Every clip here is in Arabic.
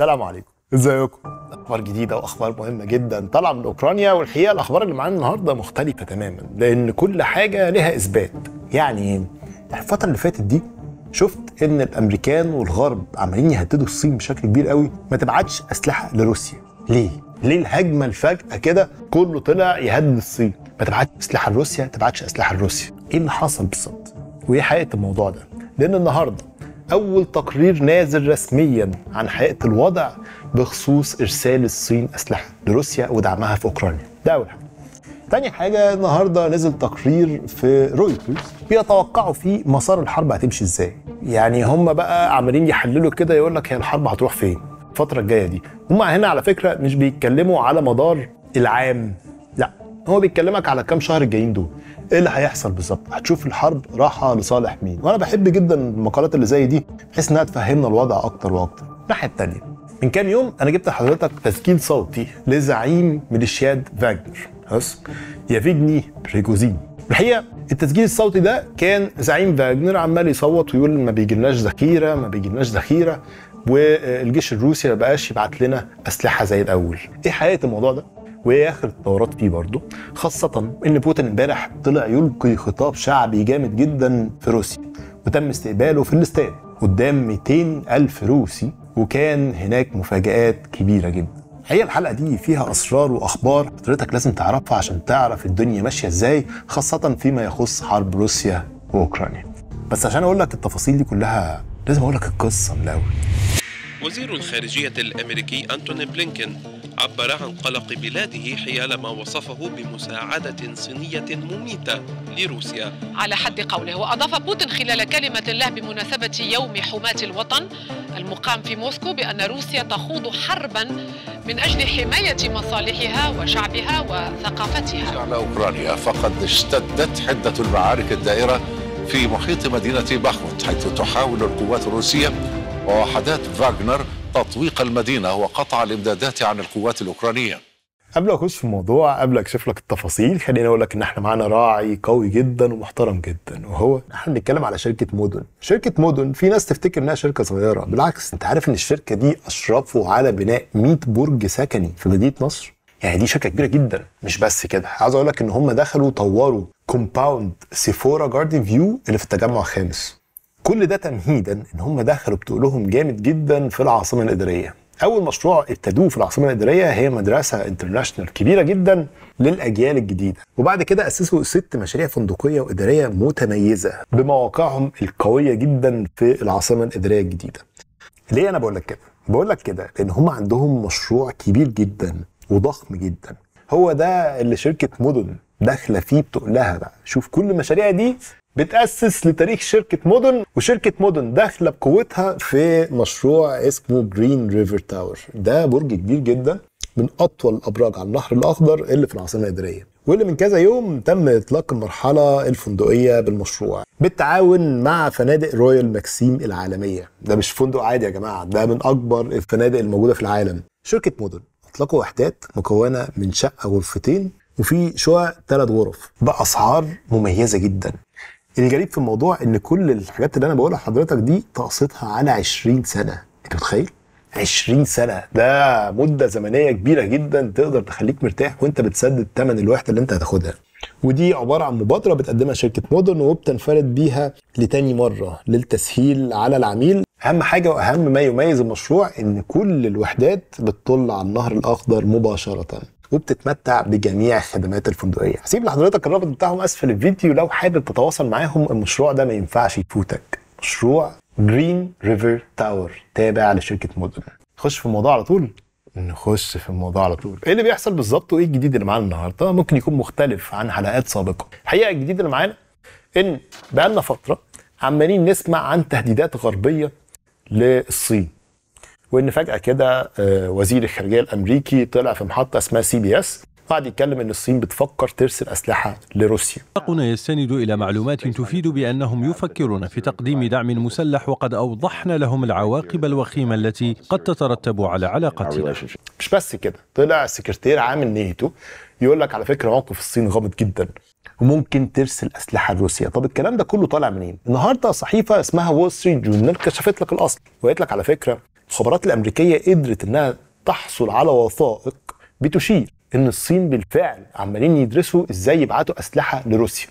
السلام عليكم ازيكم اخبار جديده واخبار مهمه جدا طالعه من اوكرانيا والحقيقه الاخبار اللي معانا النهارده مختلفه تماما لان كل حاجه لها اثبات يعني الفتره اللي فاتت دي شفت ان الامريكان والغرب عمالين يهددوا الصين بشكل كبير قوي ما تبعتش اسلحه لروسيا ليه ليه الهجمه الفجأه كده كله طلع يهدد الصين ما تبعتش اسلحه لروسيا ما تبعتش اسلحه لروسيا ايه اللي حصل بالظبط وايه حقيقه الموضوع ده لان النهارده أول تقرير نازل رسميا عن حقيقة الوضع بخصوص إرسال الصين أسلحة لروسيا ودعمها في أوكرانيا ده أول حاجة تاني حاجة النهاردة نزل تقرير في رويترز بيتوقعوا فيه مسار الحرب هتمشي ازاي يعني هم بقى عمالين يحللوا كده يقول لك هي الحرب هتروح فين الفترة الجاية دي هم هنا على فكرة مش بيتكلموا على مدار العام هو بيتكلمك على كام شهر الجايين دول ايه اللي هيحصل بالظبط هتشوف الحرب راحه لصالح مين وانا بحب جدا المقالات اللي زي دي بحيث انها تفهمنا الوضع اكتر واكتر الناحيه الثانيه من كام يوم انا جبت لحضرتك تسجيل صوتي لزعيم ميليشيات فاجنر بس يفيجني بريجوزين الحقيقه التسجيل الصوتي ده كان زعيم فاجنر عمال يصوت ويقول ما بيجيلناش ذخيره ما بيجيلناش ذخيره والجيش الروسي ما بقاش يبعت لنا اسلحه زي الاول ايه حقيقه الموضوع ده وهي اخر التطورات فيه برضه خاصه ان بوتين امبارح طلع يلقي خطاب شعبي جامد جدا في روسيا وتم استقباله في الاستاد قدام 200 ألف روسي وكان هناك مفاجآت كبيرة جدا هي الحلقة دي فيها أسرار وأخبار حضرتك لازم تعرفها عشان تعرف الدنيا ماشية إزاي خاصة فيما يخص حرب روسيا وأوكرانيا بس عشان أقول لك التفاصيل دي كلها لازم أقول لك القصة من الأول وزير الخارجية الأمريكي أنتوني بلينكن عبر عن قلق بلاده حيال ما وصفه بمساعدة صينية مميتة لروسيا على حد قوله وأضاف بوتين خلال كلمة له بمناسبة يوم حماة الوطن المقام في موسكو بأن روسيا تخوض حربا من أجل حماية مصالحها وشعبها وثقافتها على أوكرانيا فقد اشتدت حدة المعارك الدائرة في محيط مدينة باخوت حيث تحاول القوات الروسية ووحدات فاغنر تطويق المدينة وقطع الإمدادات عن القوات الأوكرانية قبل اخش في الموضوع قبل اكشف لك التفاصيل خليني اقول لك ان احنا معانا راعي قوي جدا ومحترم جدا وهو احنا بنتكلم على شركه مدن شركه مدن في ناس تفتكر انها شركه صغيره بالعكس انت عارف ان الشركه دي اشرفوا على بناء 100 برج سكني في مدينه نصر يعني دي شركه كبيره جدا مش بس كده عايز اقول لك ان هم دخلوا طوروا كومباوند سيفورا جاردن فيو اللي في التجمع الخامس كل ده تمهيدا ان هم دخلوا بتقولهم جامد جدا في العاصمه الاداريه اول مشروع ابتدوه في العاصمه الاداريه هي مدرسه انترناشونال كبيره جدا للاجيال الجديده وبعد كده اسسوا ست مشاريع فندقيه واداريه متميزه بمواقعهم القويه جدا في العاصمه الاداريه الجديده ليه انا بقول لك كده بقول لك كده لان هم عندهم مشروع كبير جدا وضخم جدا هو ده اللي شركه مدن داخله فيه بتقول لها بقى شوف كل المشاريع دي بتأسس لتاريخ شركة مدن وشركة مدن داخلة بقوتها في مشروع اسمه جرين ريفر تاور ده برج كبير جدا من أطول الأبراج على النهر الأخضر اللي في العاصمة الإدارية واللي من كذا يوم تم إطلاق المرحلة الفندقية بالمشروع بالتعاون مع فنادق رويال ماكسيم العالمية ده مش فندق عادي يا جماعة ده من أكبر الفنادق الموجودة في العالم شركة مدن أطلقوا وحدات مكونة من شقة غرفتين وفي شقق ثلاث غرف بأسعار مميزة جدا الغريب في الموضوع ان كل الحاجات اللي انا بقولها لحضرتك دي تقصتها على 20 سنه انت متخيل 20 سنه ده مده زمنيه كبيره جدا تقدر تخليك مرتاح وانت بتسدد ثمن الوحده اللي انت هتاخدها ودي عباره عن مبادره بتقدمها شركه مودرن وبتنفرد بيها لتاني مره للتسهيل على العميل اهم حاجه واهم ما يميز المشروع ان كل الوحدات بتطل على النهر الاخضر مباشره وبتتمتع بجميع الخدمات الفندقيه هسيب لحضرتك الرابط بتاعهم اسفل الفيديو لو حابب تتواصل معاهم المشروع ده ما ينفعش يفوتك مشروع جرين ريفر تاور تابع لشركه مودرن نخش في الموضوع على طول نخش في الموضوع على طول ايه اللي بيحصل بالظبط وايه الجديد اللي معانا النهارده ممكن يكون مختلف عن حلقات سابقه الحقيقه الجديد اللي معانا ان بقالنا فتره عمالين نسمع عن تهديدات غربيه للصين وان فجاه كده آه، وزير الخارجيه الامريكي طلع في محطه اسمها سي بي اس قاعد يتكلم ان الصين بتفكر ترسل اسلحه لروسيا. اتفاقنا يستند الى معلومات تفيد بانهم يفكرون في تقديم دعم مسلح وقد اوضحنا لهم العواقب الوخيمه التي قد تترتب على علاقتنا. مش بس كده، طلع سكرتير عام الناتو يقول لك على فكره موقف الصين غامض جدا وممكن ترسل اسلحه لروسيا، طب الكلام ده كله طالع منين؟ النهارده صحيفه اسمها وول ستريت جورنال كشفت لك الاصل وقالت لك على فكره المخابرات الامريكيه قدرت انها تحصل على وثائق بتشير ان الصين بالفعل عمالين يدرسوا ازاي يبعتوا اسلحه لروسيا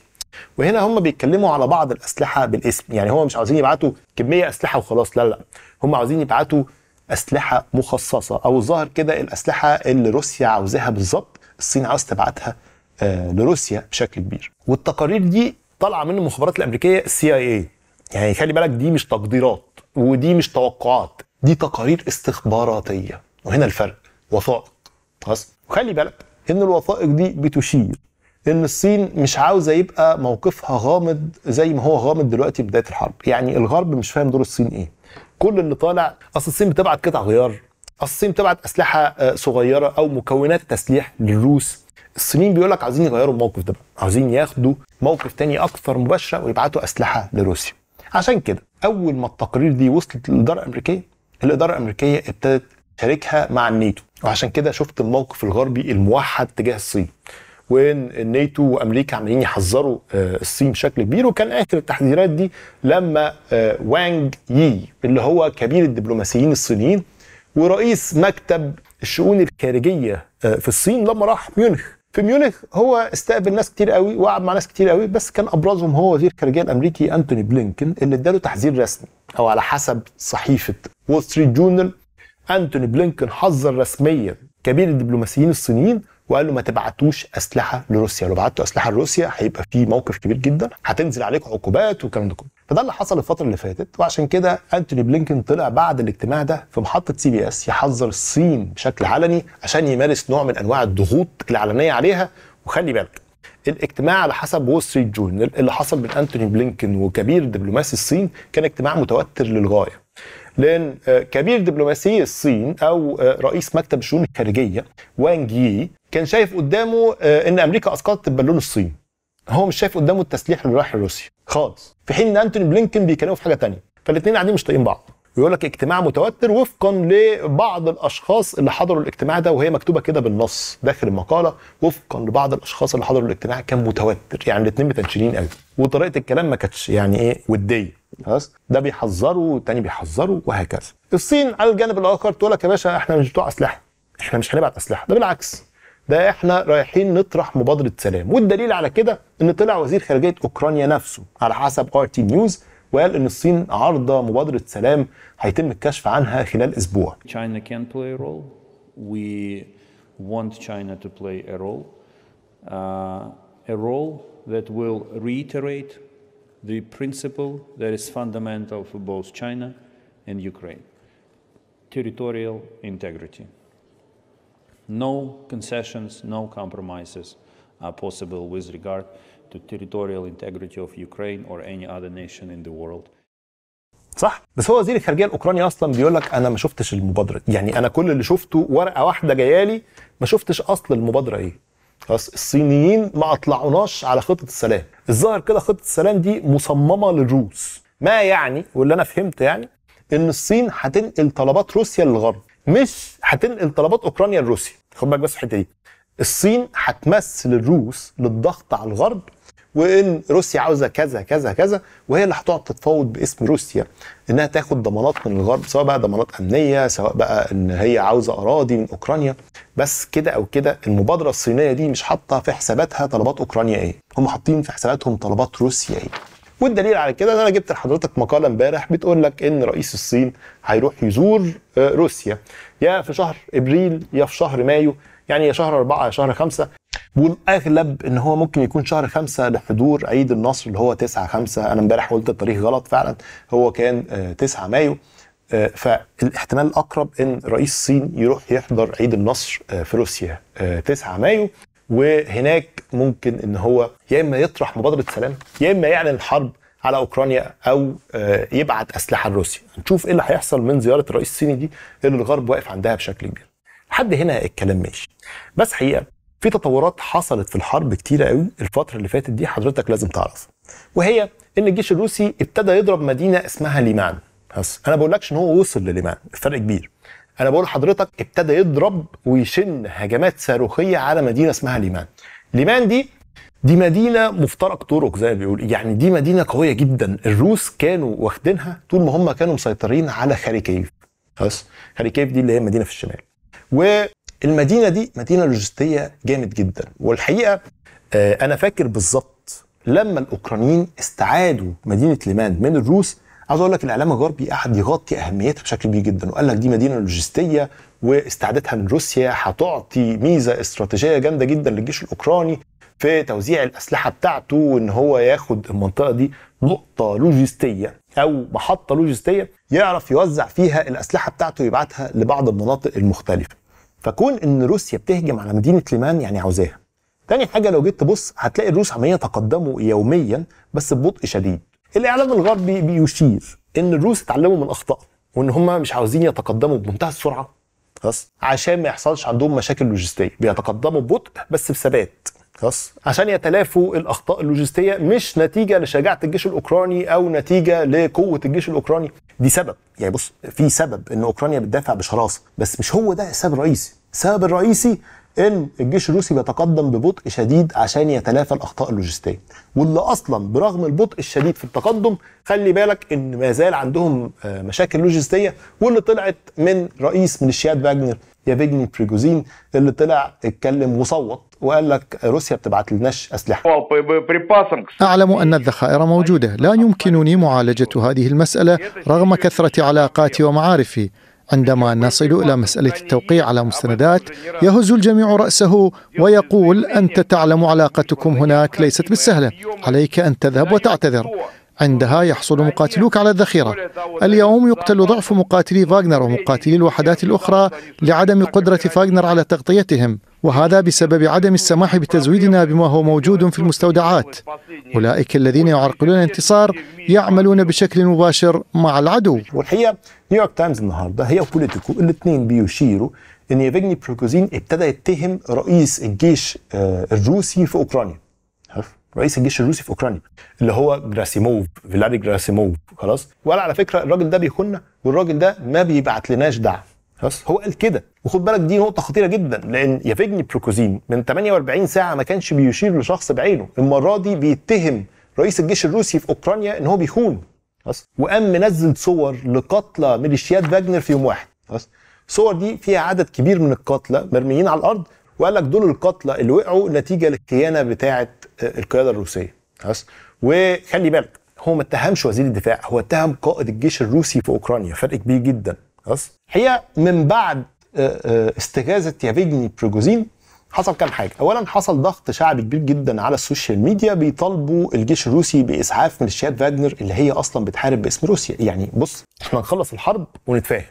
وهنا هم بيتكلموا على بعض الاسلحه بالاسم يعني هم مش عاوزين يبعتوا كميه اسلحه وخلاص لا لا هم عاوزين يبعتوا اسلحه مخصصه او الظاهر كده الاسلحه اللي روسيا عاوزاها بالظبط الصين عاوز تبعتها آه لروسيا بشكل كبير والتقارير دي طالعه من المخابرات الامريكيه السي اي اي يعني خلي بالك دي مش تقديرات ودي مش توقعات دي تقارير استخباراتيه وهنا الفرق وثائق خلاص وخلي بالك ان الوثائق دي بتشير ان الصين مش عاوزه يبقى موقفها غامض زي ما هو غامض دلوقتي بدايه الحرب يعني الغرب مش فاهم دور الصين ايه كل اللي طالع اصل الصين بتبعت قطع غيار اصل الصين بتبعت اسلحه آه، صغيره او مكونات تسليح للروس الصينيين بيقول لك عايزين يغيروا الموقف ده عايزين ياخدوا موقف تاني اكثر مباشره ويبعتوا اسلحه لروسيا عشان كده اول ما التقارير دي وصلت للاداره الامريكيه الاداره الامريكيه ابتدت تشاركها مع الناتو وعشان كده شفت الموقف الغربي الموحد تجاه الصين وان الناتو وامريكا عمالين يحذروا آه، الصين بشكل كبير وكان اخر التحذيرات دي لما آه، وانج يي اللي هو كبير الدبلوماسيين الصينيين ورئيس مكتب الشؤون الخارجيه آه، في الصين لما راح ميونخ في ميونخ هو استقبل ناس كتير قوي وقعد مع ناس كتير قوي بس كان ابرزهم هو وزير الخارجيه الامريكي انتوني بلينكن اللي اداله تحذير رسمي او على حسب صحيفه وول ستريت جورنال انتوني بلينكن حذر رسميا كبير الدبلوماسيين الصينيين وقال له ما تبعتوش اسلحه لروسيا لو بعتوا اسلحه لروسيا هيبقى في موقف كبير جدا هتنزل عليكم عقوبات والكلام ده كله فده اللي حصل الفتره اللي فاتت وعشان كده انتوني بلينكن طلع بعد الاجتماع ده في محطه سي بي اس يحذر الصين بشكل علني عشان يمارس نوع من انواع الضغوط العلنيه عليها وخلي بالك الاجتماع على حسب وول ستريت جورنال اللي حصل بين انتوني بلينكن وكبير دبلوماسي الصين كان اجتماع متوتر للغايه لان آه، كبير دبلوماسي الصين او آه، رئيس مكتب الشؤون الخارجيه وانج يي كان شايف قدامه آه، ان امريكا اسقطت بالون الصين هو مش شايف قدامه التسليح اللي راح لروسيا خالص في حين ان انتوني بلينكن بيكلمه في حاجه ثانيه فالاثنين قاعدين مش طايقين بعض ويقول لك اجتماع متوتر وفقا لبعض الاشخاص اللي حضروا الاجتماع ده وهي مكتوبه كده بالنص داخل المقاله وفقا لبعض الاشخاص اللي حضروا الاجتماع كان متوتر يعني الاثنين متنشنين قوي وطريقه الكلام ما كانتش يعني ايه وديه خلاص ده بيحذره والتاني بيحذره وهكذا الصين على الجانب الاخر تقول لك يا باشا احنا مش بتوع اسلحه احنا مش هنبعت اسلحه ده بالعكس ده احنا رايحين نطرح مبادره سلام والدليل على كده ان طلع وزير خارجيه اوكرانيا نفسه على حسب ار تي نيوز وقال ان الصين عارضه مبادره سلام هيتم الكشف عنها خلال اسبوع. China can play a role. We want China to play a role. Uh, a role that will reiterate the principle that is fundamental for both China and Ukraine. Territorial integrity. No concessions, no compromises are possible with regard to territorial integrity of Ukraine or any other nation in the world. صح بس هو وزير الخارجيه الاوكراني اصلا بيقول لك انا ما شفتش المبادره يعني انا كل اللي شفته ورقه واحده جايه لي ما شفتش اصل المبادره ايه خلاص الصينيين ما اطلعوناش على خطه السلام الظاهر كده خطه السلام دي مصممه للروس ما يعني واللي انا فهمت يعني ان الصين هتنقل طلبات روسيا للغرب مش هتنقل طلبات اوكرانيا لروسيا خد بالك بس الحته دي الصين هتمثل الروس للضغط على الغرب وان روسيا عاوزه كذا كذا كذا وهي اللي هتقعد تتفاوض باسم روسيا انها تاخد ضمانات من الغرب سواء بقى ضمانات امنيه سواء بقى ان هي عاوزه اراضي من اوكرانيا بس كده او كده المبادره الصينيه دي مش حاطه في حساباتها طلبات اوكرانيا ايه هم حاطين في حساباتهم طلبات روسيا ايه والدليل على كده ان انا جبت لحضرتك مقاله امبارح بتقول لك ان رئيس الصين هيروح يزور آه، روسيا يا في شهر ابريل يا في شهر مايو يعني يا شهر أربعة يا شهر خمسة والأغلب إن هو ممكن يكون شهر خمسة لحضور عيد النصر اللي هو 9 5 أنا امبارح قلت التاريخ غلط فعلا هو كان 9 آه، مايو آه، فالاحتمال الأقرب إن رئيس الصين يروح يحضر عيد النصر آه، في روسيا 9 مايو وهناك ممكن ان هو يا اما يطرح مبادره سلام يا اما يعلن الحرب على اوكرانيا او يبعت اسلحه لروسيا نشوف ايه اللي هيحصل من زياره الرئيس الصيني دي اللي الغرب واقف عندها بشكل كبير لحد هنا الكلام ماشي بس حقيقه في تطورات حصلت في الحرب كتيره قوي الفتره اللي فاتت دي حضرتك لازم تعرفها وهي ان الجيش الروسي ابتدى يضرب مدينه اسمها ليمان بس انا بقولكش ان هو وصل لليمان الفرق كبير انا بقول لحضرتك ابتدى يضرب ويشن هجمات صاروخيه على مدينه اسمها ليمان ليمان دي دي مدينة مفترق طرق زي ما بيقول يعني دي مدينة قوية جدا الروس كانوا واخدينها طول ما هم كانوا مسيطرين على خاريكيف خلاص خاريكيف دي اللي هي مدينة في الشمال والمدينه دي مدينه لوجستيه جامد جدا والحقيقه آه، انا فاكر بالظبط لما الاوكرانيين استعادوا مدينه ليمان من الروس عاوز اقول لك الاعلام الغربي قعد يغطي اهميتها بشكل كبير جدا وقال لك دي مدينه لوجستيه واستعادتها من روسيا هتعطي ميزه استراتيجيه جامده جدا للجيش الاوكراني في توزيع الاسلحه بتاعته وان هو ياخد المنطقه دي نقطه لوجستيه او محطه لوجستيه يعرف يوزع فيها الاسلحه بتاعته ويبعتها لبعض المناطق المختلفه فكون ان روسيا بتهجم على مدينه ليمان يعني عاوزاها تاني حاجه لو جيت تبص هتلاقي الروس عمالين يتقدموا يوميا بس ببطء شديد الاعلام الغربي بيشير ان الروس اتعلموا من اخطائهم وان هم مش عاوزين يتقدموا بمنتهى السرعه خلاص عشان ما يحصلش عندهم مشاكل لوجستيه بيتقدموا ببطء بس بثبات خلاص عشان يتلافوا الاخطاء اللوجستيه مش نتيجه لشجاعه الجيش الاوكراني او نتيجه لقوه الجيش الاوكراني دي سبب يعني بص في سبب ان اوكرانيا بتدافع بشراسه بس مش هو ده السبب الرئيسي السبب الرئيسي ان الجيش الروسي بيتقدم ببطء شديد عشان يتلافى الاخطاء اللوجستيه واللي اصلا برغم البطء الشديد في التقدم خلي بالك ان ما زال عندهم آه، مشاكل لوجستيه واللي طلعت من رئيس ميليشيات فاجنر يافجني بريجوزين اللي طلع اتكلم وصوت وقال لك روسيا بتبعت لناش اسلحه اعلم ان الذخائر موجوده لا يمكنني معالجه هذه المساله رغم كثره علاقاتي ومعارفي عندما نصل الى مساله التوقيع على مستندات يهز الجميع راسه ويقول انت تعلم علاقتكم هناك ليست بالسهله عليك ان تذهب وتعتذر عندها يحصل مقاتلوك على الذخيرة اليوم يقتل ضعف مقاتلي فاغنر ومقاتلي الوحدات الأخرى لعدم قدرة فاغنر على تغطيتهم وهذا بسبب عدم السماح بتزويدنا بما هو موجود في المستودعات أولئك الذين يعرقلون الانتصار يعملون بشكل مباشر مع العدو والحقيقة نيويورك تايمز النهاردة هي وبوليتيكو الاثنين بيشيروا ان يفيجني بروكوزين ابتدى يتهم رئيس الجيش آه، الروسي في أوكرانيا رئيس الجيش الروسي في اوكرانيا اللي هو جراسيموف فيلاري جراسيموف خلاص وقال على فكره الراجل ده بيخنا والراجل ده ما بيبعت لناش دعم خلاص هو قال كده وخد بالك دي نقطه خطيره جدا لان يفجني بروكوزين من 48 ساعه ما كانش بيشير لشخص بعينه المره دي بيتهم رئيس الجيش الروسي في اوكرانيا ان هو بيخون خلاص وقام منزل صور لقتلى ميليشيات فاجنر في يوم واحد خلاص الصور دي فيها عدد كبير من القتلى مرميين على الارض وقال لك دول القتلى اللي وقعوا نتيجه للخيانه بتاعه القياده الروسيه خلاص وخلي بالك هو ما اتهمش وزير الدفاع هو اتهم قائد الجيش الروسي في اوكرانيا فرق كبير جدا خلاص هي من بعد آه، آه، استجازه يافيجني بروجوزين حصل كام حاجه اولا حصل ضغط شعبي كبير جدا على السوشيال ميديا بيطالبوا الجيش الروسي باسعاف ميليشيات فاجنر اللي هي اصلا بتحارب باسم روسيا يعني بص احنا نخلص الحرب ونتفاهم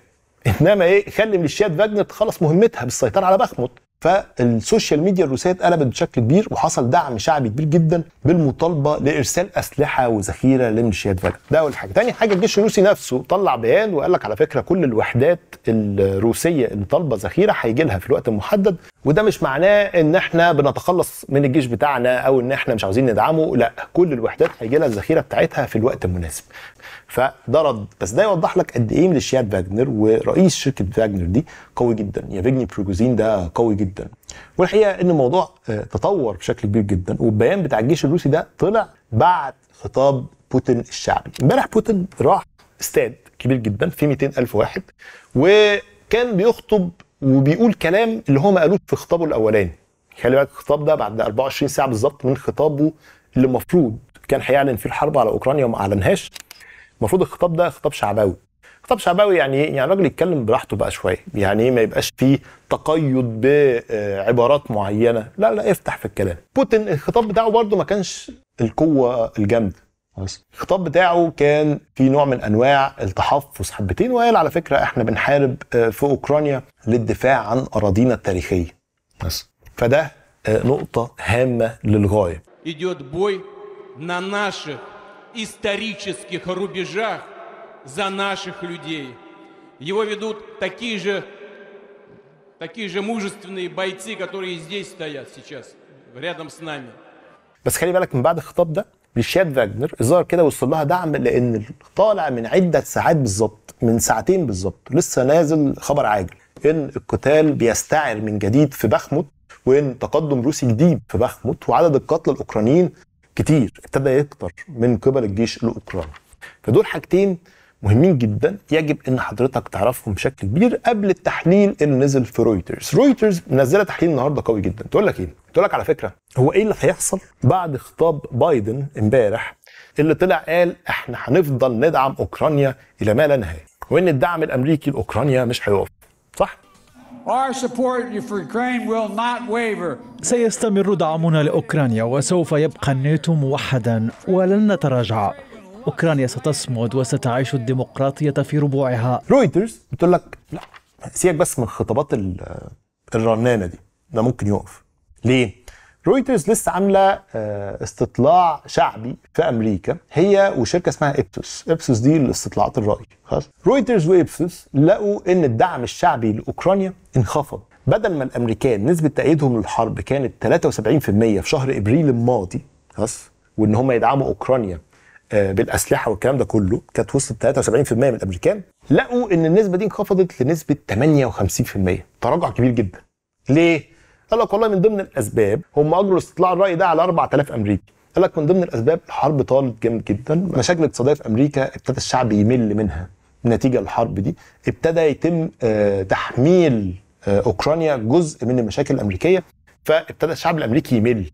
انما ايه خلي ميليشيات فاجنر تخلص مهمتها بالسيطره على بخموت فالسوشيال ميديا الروسيه اتقلبت بشكل كبير وحصل دعم شعبي كبير جدا بالمطالبه لارسال اسلحه وذخيره لميليشيات فاجنر ده اول حاجه تاني حاجه الجيش الروسي نفسه طلع بيان وقال لك على فكره كل الوحدات الروسيه اللي طالبه ذخيره هيجي لها في الوقت المحدد وده مش معناه ان احنا بنتخلص من الجيش بتاعنا او ان احنا مش عاوزين ندعمه لا كل الوحدات هيجي لها الذخيره بتاعتها في الوقت المناسب فده رد بس ده يوضح لك قد ايه ميليشيات فاجنر ورئيس شركه فاجنر دي قوي جدا يافجني بروجوزين ده قوي جدا والحقيقه ان الموضوع آه، تطور بشكل كبير جدا والبيان بتاع الجيش الروسي ده طلع بعد خطاب بوتين الشعبي امبارح بوتين راح استاد كبير جدا في 200 الف واحد وكان بيخطب وبيقول كلام اللي هو ما قالوش في خطابه الاولاني خلي بالك الخطاب ده بعد 24 ساعه بالظبط من خطابه اللي المفروض كان هيعلن فيه الحرب على اوكرانيا وما اعلنهاش المفروض الخطاب ده خطاب شعبوي خطاب شعبوي يعني ايه؟ يعني الراجل يتكلم براحته بقى شويه يعني ايه ما يبقاش فيه تقيد بعبارات معينه لا لا افتح في الكلام بوتين الخطاب بتاعه برده ما كانش القوه الجامده الخطاب بتاعه كان في نوع من انواع التحفظ حبتين وقال على فكره احنا بنحارب آه، في اوكرانيا للدفاع عن اراضينا التاريخيه بس فده آه، نقطه هامه للغايه исторических рубежах за наших людей. Его ведут такие же, такие же мужественные бойцы, которые здесь стоят сейчас, рядом с нами. بس خلي بالك من بعد الخطاب ده لشاد فاجنر الظاهر كده وصل لها دعم لان طالع من عده ساعات بالظبط من ساعتين بالظبط لسه نازل خبر عاجل ان القتال بيستعر من جديد في بخموت وان تقدم روسي جديد في بخموت وعدد القتلى الاوكرانيين كتير ابتدى يكتر من قبل الجيش الاوكراني فدول حاجتين مهمين جدا يجب ان حضرتك تعرفهم بشكل كبير قبل التحليل اللي نزل في رويترز رويترز منزله تحليل النهارده قوي جدا تقول لك ايه تقول لك على فكره هو ايه اللي هيحصل بعد خطاب بايدن امبارح اللي طلع قال احنا هنفضل ندعم اوكرانيا الى ما لا نهايه وان الدعم الامريكي لاوكرانيا مش هيقف صح سيستمر دعمنا لأوكرانيا وسوف يبقى الناتو موحدا ولن نتراجع أوكرانيا ستصمد وستعيش الديمقراطية في ربوعها رويترز بتقول لك لا سيبك بس من خطابات الرنانة دي ده ممكن يقف ليه؟ رويترز لسه عامله آه، استطلاع شعبي في امريكا هي وشركه اسمها ابسوس ابسوس دي لاستطلاعات الراي خلاص رويترز وابسوس لقوا ان الدعم الشعبي لاوكرانيا انخفض بدل ما الامريكان نسبه تأييدهم للحرب كانت 73% في شهر ابريل الماضي خلاص وان هم يدعموا اوكرانيا آه، بالاسلحه والكلام ده كله كانت وصلت 73% من الامريكان لقوا ان النسبه دي انخفضت لنسبه 58% تراجع كبير جدا ليه قال لك والله من ضمن الاسباب هم اجروا استطلاع الراي ده على 4000 امريكي قال لك من ضمن الاسباب الحرب طالت جامد جدا مشاكل اقتصاديه في امريكا ابتدى الشعب يمل منها نتيجه للحرب دي ابتدى يتم آه، تحميل آه، اوكرانيا جزء من المشاكل الامريكيه فابتدى الشعب الامريكي يمل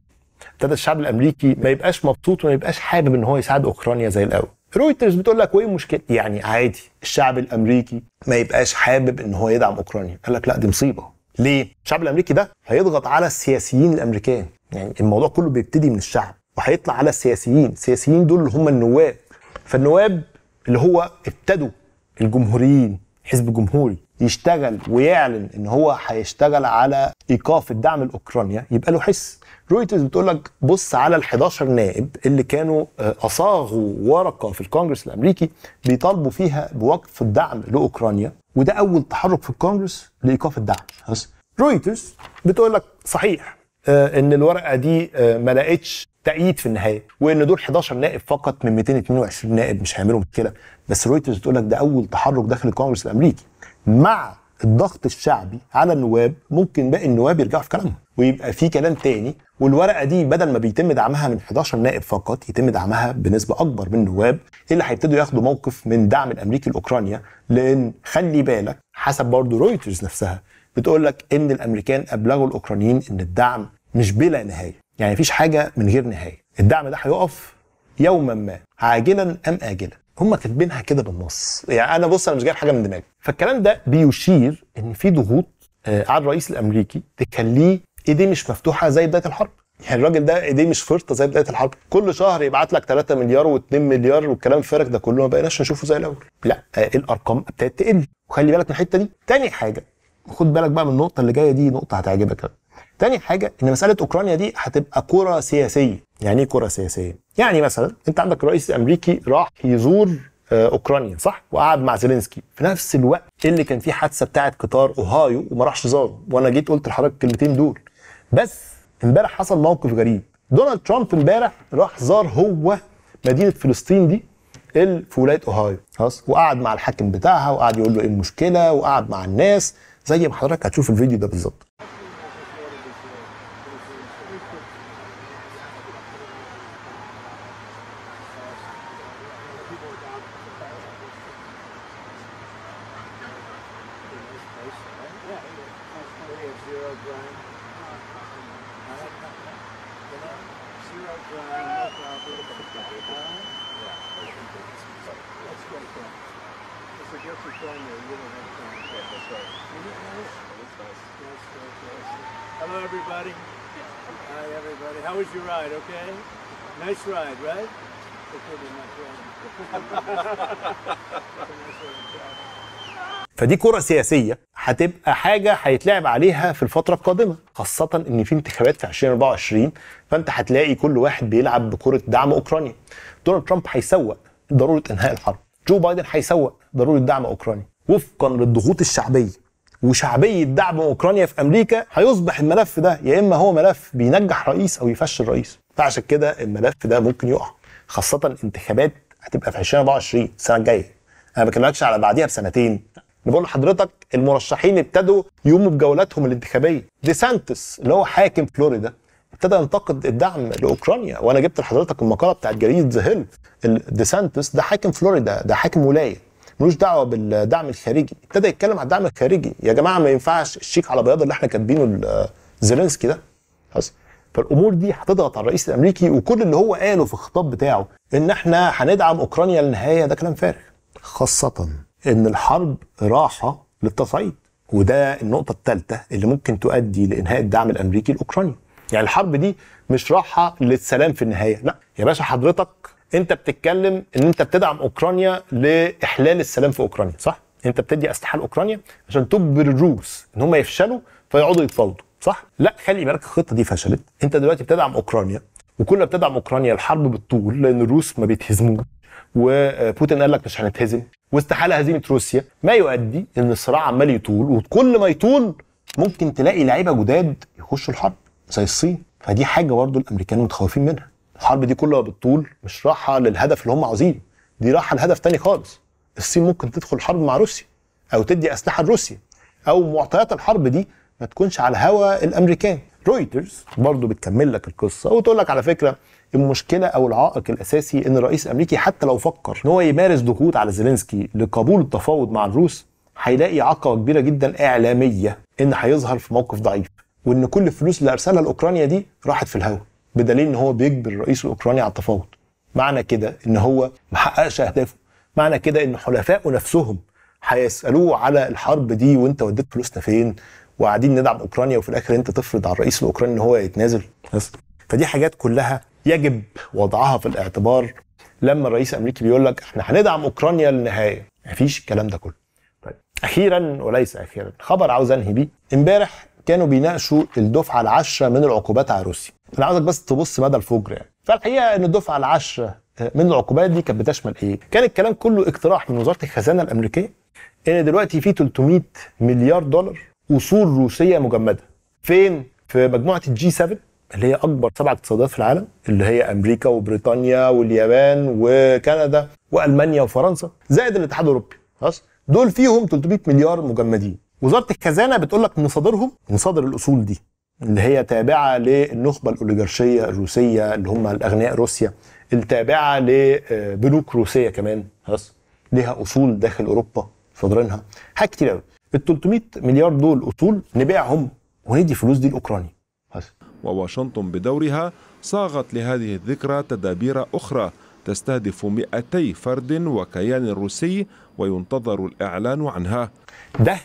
ابتدى الشعب الامريكي ما يبقاش مبسوط وما يبقاش حابب ان هو يساعد اوكرانيا زي الاول رويترز بتقول لك وايه المشكله يعني عادي الشعب الامريكي ما يبقاش حابب ان هو يدعم اوكرانيا قال لك لا دي مصيبه ليه؟ الشعب الامريكي ده هيضغط على السياسيين الامريكان يعني الموضوع كله بيبتدي من الشعب وهيطلع على السياسيين السياسيين دول اللي هم النواب فالنواب اللي هو ابتدوا الجمهوريين حزب جمهوري، يشتغل ويعلن ان هو هيشتغل على ايقاف الدعم لاوكرانيا يبقى له حس رويترز بتقول لك بص على ال 11 نائب اللي كانوا آه، اصاغوا ورقه في الكونجرس الامريكي بيطالبوا فيها بوقف الدعم لاوكرانيا وده اول تحرك في الكونجرس لايقاف الدعم رويترز بتقول لك صحيح آه، ان الورقه دي آه، ما لقتش تأييد في النهايه وان دول 11 نائب فقط من 222 نائب مش هيعملوا مشكله بس رويترز بتقول لك ده اول تحرك داخل الكونجرس الامريكي مع الضغط الشعبي على النواب ممكن باقي النواب يرجعوا في كلامهم ويبقى في كلام تاني والورقه دي بدل ما بيتم دعمها من 11 نائب فقط يتم دعمها بنسبه اكبر من النواب اللي هيبتدوا ياخدوا موقف من دعم الامريكي لاوكرانيا لان خلي بالك حسب برضه رويترز نفسها بتقول لك ان الامريكان ابلغوا الاوكرانيين ان الدعم مش بلا نهايه يعني مفيش حاجه من غير نهايه الدعم ده هيقف يوما ما عاجلا ام اجلا هم كاتبينها كده بالنص يعني انا بص انا مش جايب حاجه من دماغي فالكلام ده بيشير ان في ضغوط آه، على الرئيس الامريكي تخليه ايديه مش مفتوحه زي بدايه الحرب يعني الراجل ده ايديه مش فرطه زي بدايه الحرب كل شهر يبعت لك 3 مليار و2 مليار والكلام الفارغ ده كله ما بقيناش نشوفه زي الاول لا آه، الارقام ابتدت تقل وخلي بالك من الحته دي تاني حاجه خد بالك بقى من النقطه اللي جايه دي نقطه هتعجبك تاني حاجه ان مساله اوكرانيا دي هتبقى كره سياسيه يعني ايه كره سياسيه يعني مثلا انت عندك رئيس امريكي راح يزور آه، اوكرانيا صح وقعد مع زيلينسكي في نفس الوقت اللي كان فيه حادثه بتاعه قطار اوهايو وما راحش زاره وانا جيت قلت لحضرتك الكلمتين دول بس امبارح حصل موقف غريب دونالد ترامب امبارح راح زار هو مدينه فلسطين دي في ولايه اوهايو خلاص وقعد مع الحاكم بتاعها وقعد يقول له ايه المشكله وقعد مع الناس زي ما حضرتك هتشوف الفيديو ده بالظبط فدي كره سياسيه هتبقى حاجه هيتلعب عليها في الفتره القادمه خاصه ان في انتخابات في 2024 فانت هتلاقي كل واحد بيلعب بكره دعم اوكرانيا دونالد ترامب هيسوق ضروره انهاء الحرب جو بايدن هيسوق ضروره دعم اوكرانيا وفقا للضغوط الشعبيه وشعبيه دعم اوكرانيا في امريكا هيصبح الملف ده يا اما هو ملف بينجح رئيس او يفشل رئيس فعشان كده الملف ده ممكن يقع خاصه انتخابات هتبقى في 2024 السنه الجايه انا ما بكلمكش على بعديها بسنتين بقول لحضرتك المرشحين ابتدوا يقوموا بجولاتهم الانتخابيه دي سانتس اللي هو حاكم فلوريدا ابتدى ينتقد الدعم لاوكرانيا وانا جبت لحضرتك المقاله بتاعت جريده ذا هيل سانتس ده حاكم فلوريدا ده حاكم ولايه ملوش دعوه بالدعم الخارجي ابتدى يتكلم على الدعم الخارجي يا جماعه ما ينفعش الشيك على بياض اللي احنا كاتبينه آه، زيلينسكي ده حصل فالامور دي هتضغط على الرئيس الامريكي وكل اللي هو قاله في الخطاب بتاعه ان احنا هندعم اوكرانيا للنهايه ده كلام فارغ خاصه ان الحرب راحه للتصعيد وده النقطه الثالثه اللي ممكن تؤدي لانهاء الدعم الامريكي لاوكرانيا يعني الحرب دي مش راحه للسلام في النهايه لا يا باشا حضرتك انت بتتكلم ان انت بتدعم اوكرانيا لاحلال السلام في اوكرانيا صح انت بتدي اسلحه لاوكرانيا عشان تجبر الروس ان هم يفشلوا فيقعدوا يتفاوضوا صح؟ لا خلي بالك الخطه دي فشلت انت دلوقتي بتدعم اوكرانيا وكل ما بتدعم اوكرانيا الحرب بتطول لان الروس ما بيتهزموش وبوتين قال لك مش هنتهزم واستحاله هزيمه روسيا ما يؤدي ان الصراع عمال يطول وكل ما يطول ممكن تلاقي لعيبه جداد يخشوا الحرب زي الصين فدي حاجه برضه الامريكان متخوفين منها الحرب دي كلها بالطول مش رايحه للهدف اللي هم عاوزينه دي رايحه لهدف تاني خالص الصين ممكن تدخل حرب مع روسيا او تدي اسلحه لروسيا او معطيات الحرب دي ما تكونش على هوا الامريكان رويترز برضو بتكمل لك القصه وتقول لك على فكره المشكله او العائق الاساسي ان الرئيس الامريكي حتى لو فكر ان هو يمارس ضغوط على زيلينسكي لقبول التفاوض مع الروس هيلاقي عقبه كبيره جدا اعلاميه ان هيظهر في موقف ضعيف وان كل الفلوس اللي ارسلها لاوكرانيا دي راحت في الهواء بدليل ان هو بيجبر الرئيس الاوكراني على التفاوض معنى كده ان هو ما حققش اهدافه معنى كده ان حلفائه نفسهم هيسالوه على الحرب دي وانت وديت فلوسنا فين وقاعدين ندعم اوكرانيا وفي الاخر انت تفرض على الرئيس الاوكراني ان هو يتنازل فدي حاجات كلها يجب وضعها في الاعتبار لما الرئيس الامريكي بيقول لك احنا هندعم اوكرانيا للنهايه مفيش الكلام ده كله طيب اخيرا وليس اخيرا خبر عاوز انهي بيه امبارح كانوا بيناقشوا الدفعه العشره من العقوبات على روسيا انا عاوزك بس تبص مدى الفجر يعني فالحقيقه ان الدفعه العشره آه، من العقوبات دي كانت بتشمل ايه كان الكلام كله اقتراح من وزاره الخزانه الامريكيه ان دلوقتي في 300 مليار دولار اصول روسيه مجمده فين في مجموعه الجي 7 اللي هي اكبر سبع اقتصادات في العالم اللي هي امريكا وبريطانيا واليابان وكندا والمانيا وفرنسا زائد الاتحاد الاوروبي خلاص دول فيهم 300 مليار مجمدين وزاره الخزانه بتقول لك مصادرهم مصادر الاصول دي اللي هي تابعه للنخبه الاوليغارشيه الروسيه اللي هم الاغنياء روسيا التابعه لبنوك روسيه كمان خلاص ليها اصول داخل اوروبا صادرينها حاجات كتير قوي ال 300 مليار دول اصول نبيعهم وندي فلوس دي لاوكرانيا وواشنطن بدورها صاغت لهذه الذكرى تدابير اخرى تستهدف 200 فرد وكيان روسي وينتظر الاعلان عنها ده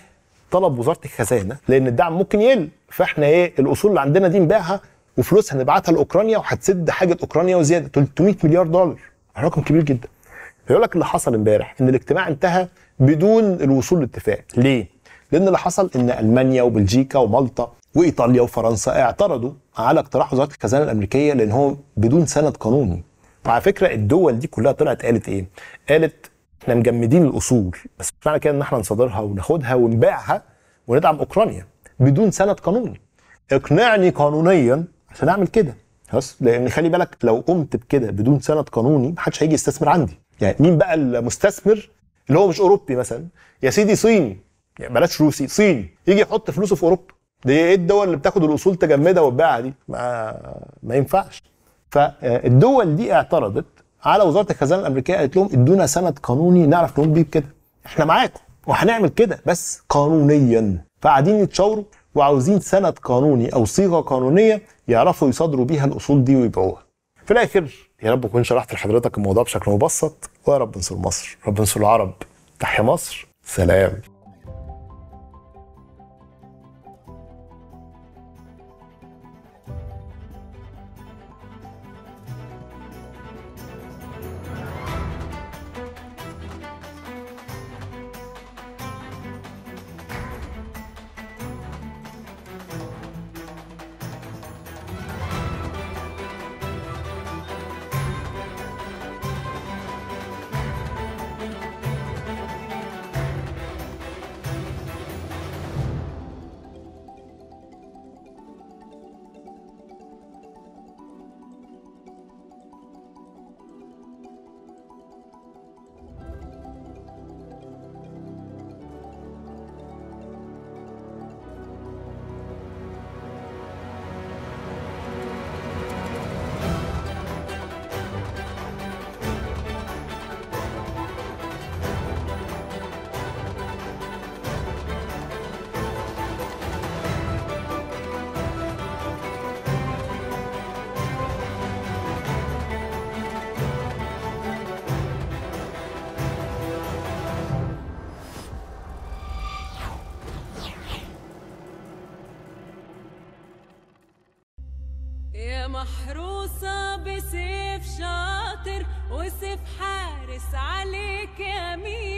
طلب وزاره الخزانه لان الدعم ممكن يقل فاحنا ايه الاصول اللي عندنا دي نبيعها وفلوس هنبعتها لاوكرانيا وهتسد حاجه اوكرانيا وزياده 300 مليار دولار رقم كبير جدا بيقول لك اللي حصل امبارح ان الاجتماع انتهى بدون الوصول لاتفاق ليه لان اللي حصل ان المانيا وبلجيكا ومالطا وايطاليا وفرنسا اعترضوا على اقتراح وزاره الخزانه الامريكيه لان هو بدون سند قانوني وعلى فكره الدول دي كلها طلعت قالت ايه قالت احنا مجمدين الاصول بس مش معنى كده ان احنا نصادرها وناخدها ونبيعها وندعم اوكرانيا بدون سند قانوني اقنعني قانونيا عشان اعمل كده خلاص لان خلي بالك لو قمت بكده بدون سند قانوني محدش هيجي يستثمر عندي يعني مين بقى المستثمر اللي هو مش اوروبي مثلا يا سيدي صيني يعني بلاش روسي صيني يجي يحط فلوسه في اوروبا دي ايه الدول اللي بتاخد الاصول تجمده وتبيعها دي ما, ما ينفعش فالدول دي اعترضت على وزاره الخزانه الامريكيه قالت لهم ادونا سند قانوني نعرف نقوم بيه بكده احنا معاكم وهنعمل كده بس قانونيا فقاعدين يتشاوروا وعاوزين سند قانوني او صيغه قانونيه يعرفوا يصادروا بيها الاصول دي ويبيعوها في الاخر يا رب اكون شرحت لحضرتك الموضوع بشكل مبسط ويا رب انصر مصر رب انصر العرب تحيا مصر سلام محروسة بسيف شاطر وسيف حارس عليك مين